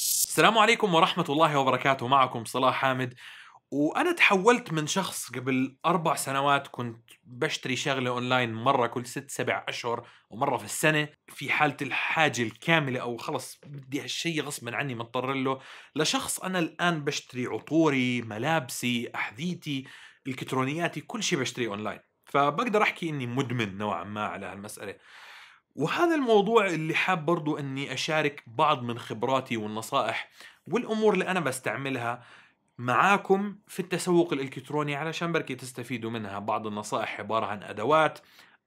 السلام عليكم ورحمة الله وبركاته معكم صلاح حامد وأنا تحولت من شخص قبل أربع سنوات كنت بشتري شغلة أونلاين مرة كل ست سبع أشهر ومرة في السنة في حالة الحاجة الكاملة أو خلص بدي هالشيء غصبا عني مضطر له لشخص أنا الآن بشتري عطوري ملابسي أحذيتي الكترونياتي كل شيء بشتري أونلاين فبقدر احكي اني مدمن نوعا ما على هالمساله وهذا الموضوع اللي حاب برضو اني اشارك بعض من خبراتي والنصائح والامور اللي انا بستعملها معاكم في التسوق الالكتروني علشان بركي تستفيدوا منها بعض النصائح عباره عن ادوات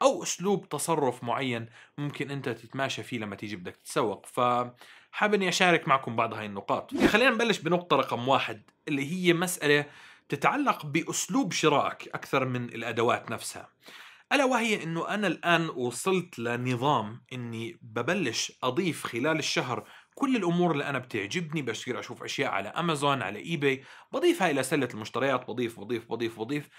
او اسلوب تصرف معين ممكن انت تتماشى فيه لما تيجي بدك تتسوق فحاب اني اشارك معكم بعض هاي النقاط خلينا نبلش بنقطه رقم واحد اللي هي مساله تتعلق باسلوب شرائك اكثر من الادوات نفسها الا وهي انه انا الان وصلت لنظام اني ببلش اضيف خلال الشهر كل الامور اللي انا بتعجبني بصير اشوف اشياء على امازون على اي باي بضيفها الى سله المشتريات بضيف بضيف بضيف بضيف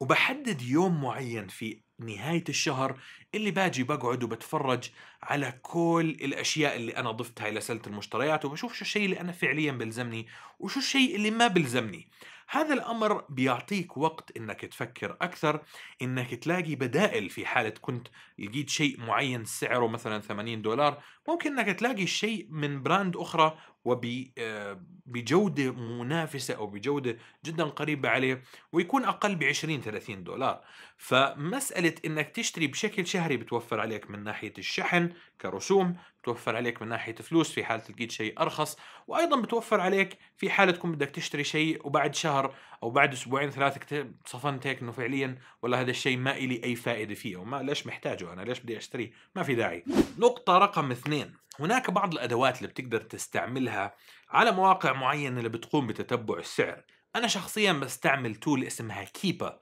وبحدد يوم معين في نهاية الشهر اللي باجي بقعد وبتفرج على كل الأشياء اللي أنا ضفتها إلى سلة المشتريات وبشوف شو الشيء اللي أنا فعليا بلزمني وشو الشيء اللي ما بلزمني هذا الأمر بيعطيك وقت إنك تفكر أكثر إنك تلاقي بدائل في حالة كنت لقيت شيء معين سعره مثلا 80 دولار ممكن إنك تلاقي شيء من براند أخرى وبجودة آه، منافسة أو بجودة جدا قريبة عليه ويكون أقل ب 20 30 دولار فمسألة أنك تشتري بشكل شهري بتوفر عليك من ناحية الشحن كرسوم بتوفر عليك من ناحية فلوس في حالة لقيت شيء أرخص وأيضا بتوفر عليك في حالة تكون بدك تشتري شيء وبعد شهر أو بعد أسبوعين ثلاثة صفنت هيك أنه فعليا والله هذا الشيء ما إلي أي فائدة فيه وما ليش محتاجه أنا ليش بدي أشتريه ما في داعي نقطة رقم اثنين هناك بعض الادوات اللي بتقدر تستعملها على مواقع معينه اللي بتقوم بتتبع السعر انا شخصيا بستعمل تول اسمها كيبا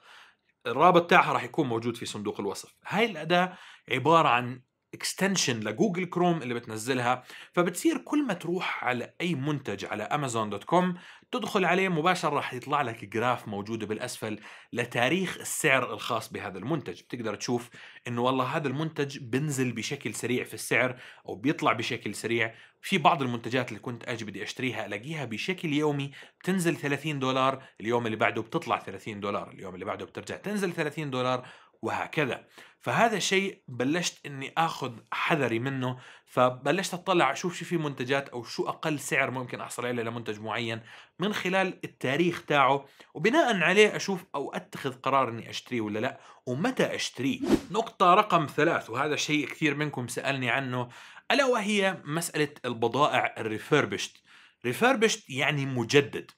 الرابط تاعها راح يكون موجود في صندوق الوصف هاي الاداه عباره عن اكستنشن لجوجل كروم اللي بتنزلها فبتصير كل ما تروح على اي منتج على امازون دوت كوم تدخل عليه مباشره راح يطلع لك جراف موجوده بالاسفل لتاريخ السعر الخاص بهذا المنتج بتقدر تشوف انه والله هذا المنتج بنزل بشكل سريع في السعر او بيطلع بشكل سريع في بعض المنتجات اللي كنت اجي بدي اشتريها الاقيها بشكل يومي بتنزل 30 دولار اليوم اللي بعده بتطلع 30 دولار اليوم اللي بعده بترجع تنزل 30 دولار وهكذا فهذا شيء بلشت اني اخذ حذري منه فبلشت اطلع اشوف شو في منتجات او شو اقل سعر ممكن احصل عليه لمنتج معين من خلال التاريخ تاعه وبناء عليه اشوف او اتخذ قرار اني اشتريه ولا لا ومتى اشتريه نقطة رقم ثلاث وهذا شيء كثير منكم سألني عنه ألا وهي مسألة البضائع الريفيربشت ريفيربشت يعني مجدد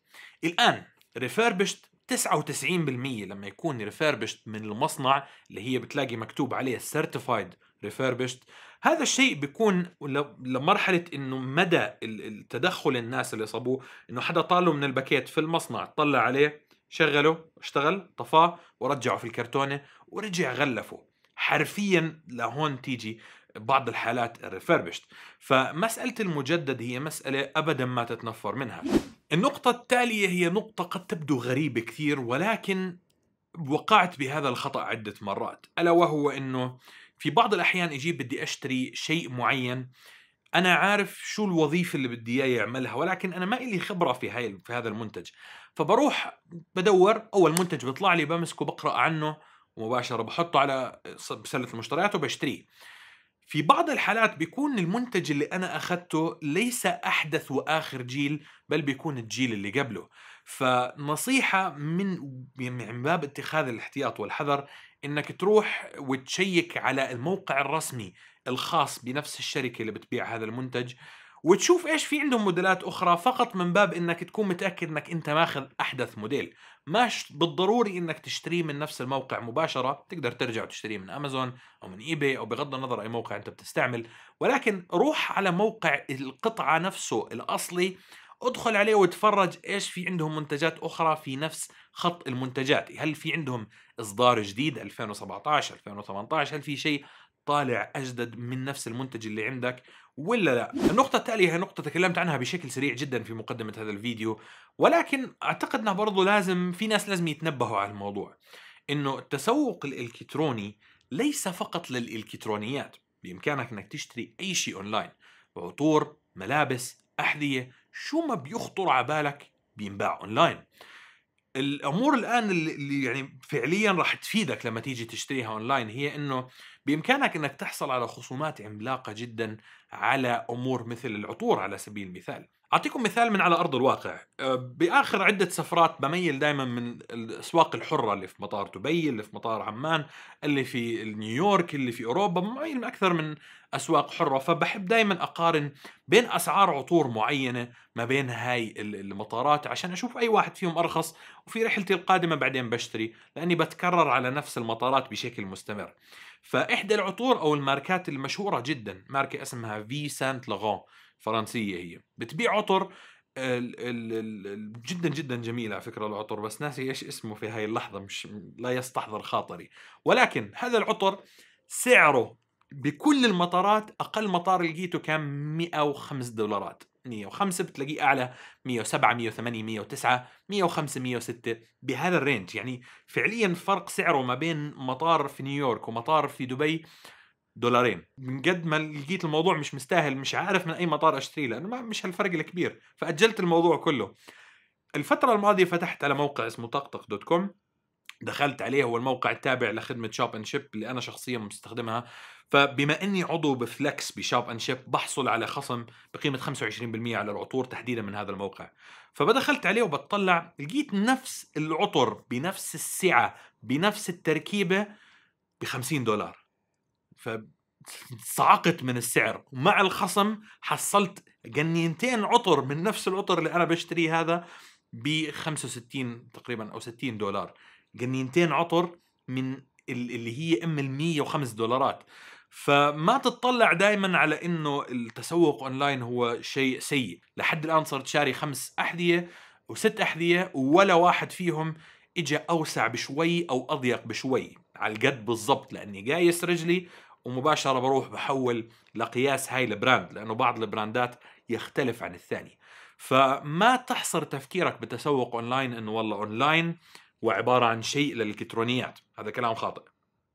الآن ريفيربشت 99% لما يكون ريفيربشت من المصنع اللي هي بتلاقي مكتوب عليه سيرتيفايد ريفيربشت هذا الشيء بيكون لمرحلة انه مدى التدخل الناس اللي صابوه انه حدا طاله من الباكيت في المصنع طلع عليه شغله اشتغل طفاه ورجعه في الكرتونة ورجع غلفه حرفيا لهون تيجي بعض الحالات الريفيربشت فمسألة المجدد هي مسألة أبدا ما تتنفر منها النقطة التالية هي نقطة قد تبدو غريبة كثير ولكن وقعت بهذا الخطأ عدة مرات ألا وهو أنه في بعض الأحيان أجي بدي أشتري شيء معين أنا عارف شو الوظيفة اللي بدي إياه يعملها ولكن أنا ما إلي خبرة في هاي في هذا المنتج فبروح بدور أول منتج بيطلع لي بمسكه بقرأ عنه ومباشرة بحطه على سلة المشتريات وبشتريه في بعض الحالات بيكون المنتج اللي أنا أخذته ليس أحدث وآخر جيل بل بيكون الجيل اللي قبله فنصيحة من يعني من باب اتخاذ الاحتياط والحذر انك تروح وتشيك على الموقع الرسمي الخاص بنفس الشركة اللي بتبيع هذا المنتج وتشوف ايش في عندهم موديلات اخرى فقط من باب انك تكون متاكد انك انت ماخذ احدث موديل مش بالضروري انك تشتريه من نفس الموقع مباشره تقدر ترجع وتشتريه من امازون او من ايباي او بغض النظر اي موقع انت بتستعمل ولكن روح على موقع القطعه نفسه الاصلي ادخل عليه وتفرج ايش في عندهم منتجات اخرى في نفس خط المنتجات هل في عندهم اصدار جديد 2017 2018 هل في شيء طالع اجدد من نفس المنتج اللي عندك ولا لا النقطة التالية هي نقطة تكلمت عنها بشكل سريع جدا في مقدمة هذا الفيديو ولكن أعتقد أنه برضو لازم في ناس لازم يتنبهوا على الموضوع أنه التسوق الإلكتروني ليس فقط للإلكترونيات بإمكانك أنك تشتري أي شيء أونلاين عطور ملابس أحذية شو ما بيخطر على بالك بينباع أونلاين الأمور الآن اللي يعني فعليا راح تفيدك لما تيجي تشتريها أونلاين هي أنه بإمكانك أنك تحصل على خصومات عملاقة جدا على أمور مثل العطور على سبيل المثال أعطيكم مثال من على أرض الواقع أه، بآخر عدة سفرات بميل دائما من الأسواق الحرة اللي في مطار دبي اللي في مطار عمان اللي في نيويورك اللي في أوروبا بميل من أكثر من أسواق حرة فبحب دائما أقارن بين أسعار عطور معينة ما بين هاي المطارات عشان أشوف أي واحد فيهم أرخص وفي رحلتي القادمة بعدين بشتري لأني بتكرر على نفس المطارات بشكل مستمر ف احدى العطور او الماركات المشهوره جدا ماركه اسمها في سانت لغون فرنسيه هي بتبيع عطر جدا جدا جميل على فكره العطر بس ناسي ايش اسمه في هاي اللحظه مش لا يستحضر خاطري ولكن هذا العطر سعره بكل المطارات اقل مطار لقيته كان 105 دولارات 105 بتلاقيه اعلى 107 108 109 105 106 بهذا الرينج يعني فعليا فرق سعره ما بين مطار في نيويورك ومطار في دبي دولارين من قد ما لقيت الموضوع مش مستاهل مش عارف من اي مطار اشتري لانه ما مش هالفرق الكبير فاجلت الموضوع كله الفترة الماضية فتحت على موقع اسمه طقطق دوت كوم دخلت عليه هو الموقع التابع لخدمه شوب ان شيب اللي انا شخصيا مستخدمها فبما اني عضو بفلكس بشوب ان شيب بحصل على خصم بقيمه 25% على العطور تحديدا من هذا الموقع فبدخلت عليه وبتطلع لقيت نفس العطر بنفس السعه بنفس التركيبه ب 50 دولار فصعقت من السعر ومع الخصم حصلت جنينتين عطر من نفس العطر اللي انا بشتريه هذا ب 65 تقريبا او 60 دولار جنينتين عطر من اللي هي ام ال 105 دولارات فما تتطلع دائما على انه التسوق اونلاين هو شيء سيء لحد الان صرت شاري خمس احذيه وست احذيه ولا واحد فيهم اجى اوسع بشوي او اضيق بشوي على القد بالضبط لاني قايس رجلي ومباشره بروح بحول لقياس هاي البراند لانه بعض البراندات يختلف عن الثاني فما تحصر تفكيرك بتسوق اونلاين انه والله اونلاين وعباره عن شيء للالكترونيات هذا كلام خاطئ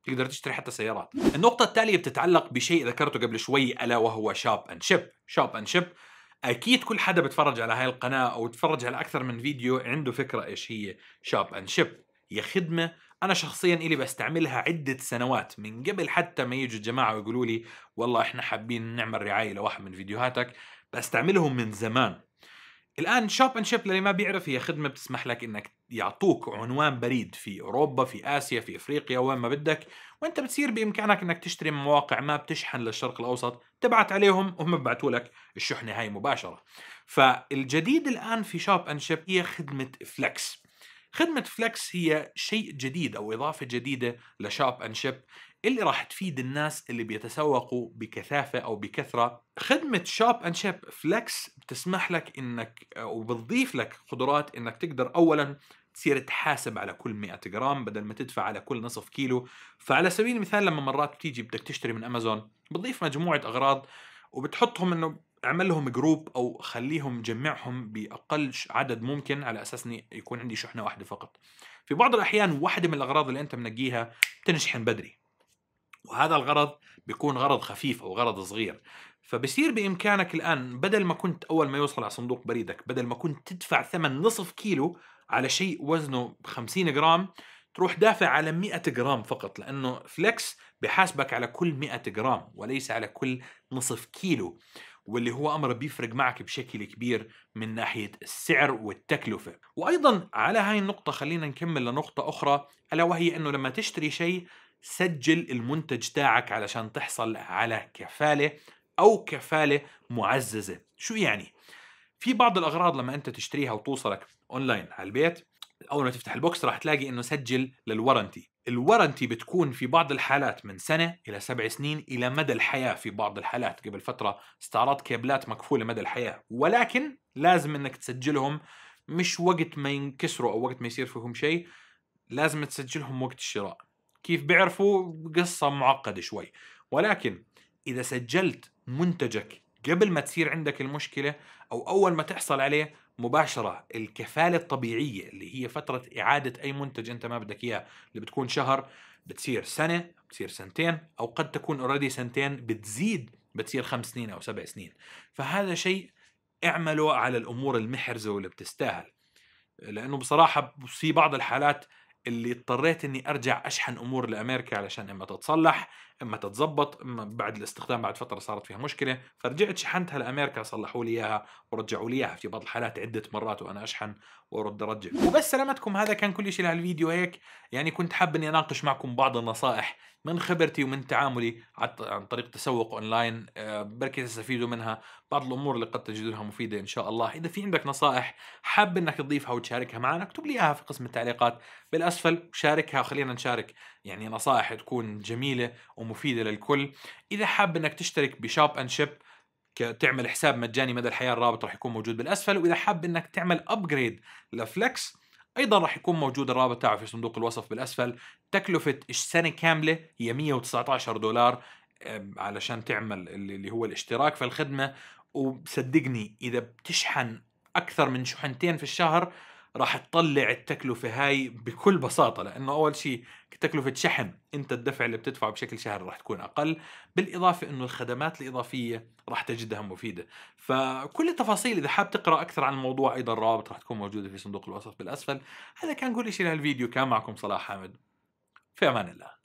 تقدر تشتري حتى سيارات النقطه التاليه بتتعلق بشيء ذكرته قبل شوي الا وهو شاب اند شيب شاب اند شيب اكيد كل حدا بتفرج على هاي القناه او تفرج على اكثر من فيديو عنده فكره ايش هي شاب اند شيب هي خدمه انا شخصيا الي بستعملها عده سنوات من قبل حتى ما يجوا الجماعه ويقولوا لي والله احنا حابين نعمل رعايه لواحد من فيديوهاتك بستعملهم من زمان الان شوب اند شيب للي ما بيعرف هي خدمه بتسمح لك انك يعطوك عنوان بريد في اوروبا في اسيا في افريقيا وين ما بدك وانت بتصير بامكانك انك تشتري من مواقع ما بتشحن للشرق الاوسط تبعت عليهم وهم ببعثوا لك الشحنه هاي مباشره فالجديد الان في شوب اند شيب هي خدمه فلكس خدمة فلكس هي شيء جديد أو إضافة جديدة لشوب أند شيب اللي راح تفيد الناس اللي بيتسوقوا بكثافه او بكثره خدمه شوب اند شيب فلكس بتسمح لك انك وبتضيف لك قدرات انك تقدر اولا تصير تحاسب على كل 100 جرام بدل ما تدفع على كل نصف كيلو فعلى سبيل المثال لما مرات بتيجي بدك تشتري من امازون بتضيف مجموعه اغراض وبتحطهم انه اعمل لهم جروب او خليهم جمعهم باقل عدد ممكن على اساس اني يكون عندي شحنه واحده فقط في بعض الاحيان واحده من الاغراض اللي انت منقيها بتنشحن بدري وهذا الغرض بيكون غرض خفيف او غرض صغير فبصير بامكانك الان بدل ما كنت اول ما يوصل على صندوق بريدك بدل ما كنت تدفع ثمن نصف كيلو على شيء وزنه 50 جرام تروح دافع على 100 جرام فقط لانه فليكس بحاسبك على كل 100 جرام وليس على كل نصف كيلو واللي هو امر بيفرق معك بشكل كبير من ناحيه السعر والتكلفه، وايضا على هاي النقطه خلينا نكمل لنقطه اخرى الا وهي انه لما تشتري شيء سجل المنتج تاعك علشان تحصل على كفالة أو كفالة معززة شو يعني؟ في بعض الأغراض لما أنت تشتريها وتوصلك أونلاين على البيت أول ما تفتح البوكس راح تلاقي أنه سجل للورنتي الورنتي بتكون في بعض الحالات من سنة إلى سبع سنين إلى مدى الحياة في بعض الحالات قبل فترة استعرضت كابلات مكفولة مدى الحياة ولكن لازم أنك تسجلهم مش وقت ما ينكسروا أو وقت ما يصير فيهم شيء لازم تسجلهم وقت الشراء كيف بيعرفوا قصه معقده شوي ولكن اذا سجلت منتجك قبل ما تصير عندك المشكله او اول ما تحصل عليه مباشرة الكفالة الطبيعية اللي هي فترة إعادة أي منتج أنت ما بدك إياه اللي بتكون شهر بتصير سنة بتصير سنتين أو قد تكون اوريدي سنتين بتزيد بتصير خمس سنين أو سبع سنين فهذا شيء اعمله على الأمور المحرزة واللي بتستاهل لأنه بصراحة في بعض الحالات اللي اضطريت اني ارجع اشحن امور لامريكا علشان اما تتصلح اما تتظبط اما بعد الاستخدام بعد فتره صارت فيها مشكله فرجعت شحنتها لامريكا صلحوا لي اياها ورجعوا لي اياها في بعض الحالات عده مرات وانا اشحن وارد ارجع وبس سلامتكم هذا كان كل شيء لهالفيديو هيك يعني كنت حاب اني اناقش معكم بعض النصائح من خبرتي ومن تعاملي عن طريق تسوق اونلاين آه، بركي تستفيدوا منها بعض الامور اللي قد تجدونها مفيده ان شاء الله اذا في عندك نصائح حاب انك تضيفها وتشاركها معنا اكتب لي اياها في قسم التعليقات بالاسفل وشاركها وخلينا نشارك يعني نصائح تكون جميله وم ومفيده للكل اذا حاب انك تشترك بشوب اند شيب تعمل حساب مجاني مدى الحياه الرابط رح يكون موجود بالاسفل واذا حاب انك تعمل ابجريد لفلكس ايضا رح يكون موجود الرابط تاعه في صندوق الوصف بالاسفل تكلفه السنه كامله هي 119 دولار علشان تعمل اللي هو الاشتراك في الخدمه وصدقني اذا بتشحن اكثر من شحنتين في الشهر راح تطلع التكلفة هاي بكل بساطة لأنه أول شيء تكلفة شحن أنت الدفع اللي بتدفعه بشكل شهري راح تكون أقل بالإضافة أنه الخدمات الإضافية راح تجدها مفيدة فكل التفاصيل إذا حاب تقرأ أكثر عن الموضوع أيضا الروابط راح تكون موجودة في صندوق الوصف بالأسفل هذا كان كل شيء لهالفيديو كان معكم صلاح حامد في أمان الله